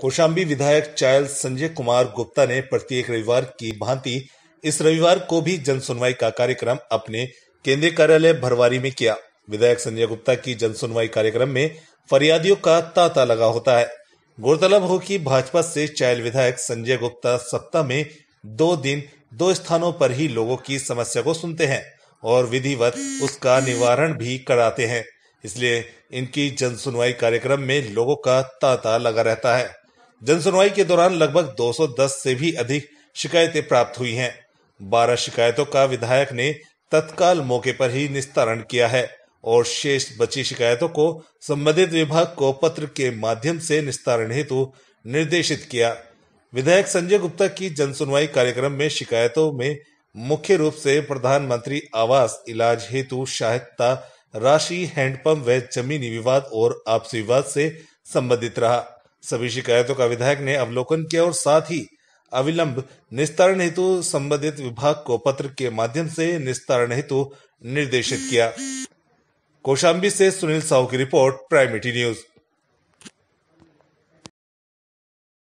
कोशाम्बी विधायक चायल संजय कुमार गुप्ता ने प्रत्येक रविवार की भांति इस रविवार को भी जन सुनवाई का कार्यक्रम अपने केंद्रीय कार्यालय भरवारी में किया विधायक संजय गुप्ता की जन सुनवाई कार्यक्रम में फरियादियों का तांता लगा होता है गौरतलब हो कि भाजपा से चायल विधायक संजय गुप्ता सप्ताह में दो दिन दो स्थानों पर ही लोगों की समस्या को सुनते हैं और विधिवत उसका निवारण भी कराते हैं इसलिए इनकी जन सुनवाई कार्यक्रम में लोगों का तांता लगा रहता है जनसुनवाई के दौरान लगभग 210 से भी अधिक शिकायतें प्राप्त हुई हैं। 12 शिकायतों का विधायक ने तत्काल मौके पर ही निस्तारण किया है और शेष बची शिकायतों को संबंधित विभाग को पत्र के माध्यम से निस्तारण हेतु निर्देशित किया विधायक संजय गुप्ता की जनसुनवाई कार्यक्रम में शिकायतों में मुख्य रूप से प्रधानमंत्री आवास इलाज हेतु सहायता राशि हैंडपंप व जमीनी विवाद और आपसी विवाद से संबंधित रहा सभी शिकायतों का विधायक ने अवलोकन किया और साथ ही अविलंब निस्तारण हेतु संबंधित विभाग को पत्र के माध्यम से निस्तारण हेतु निर्देशित किया कोशाम्बी से सुनील साहू की रिपोर्ट प्राइमिटी न्यूज़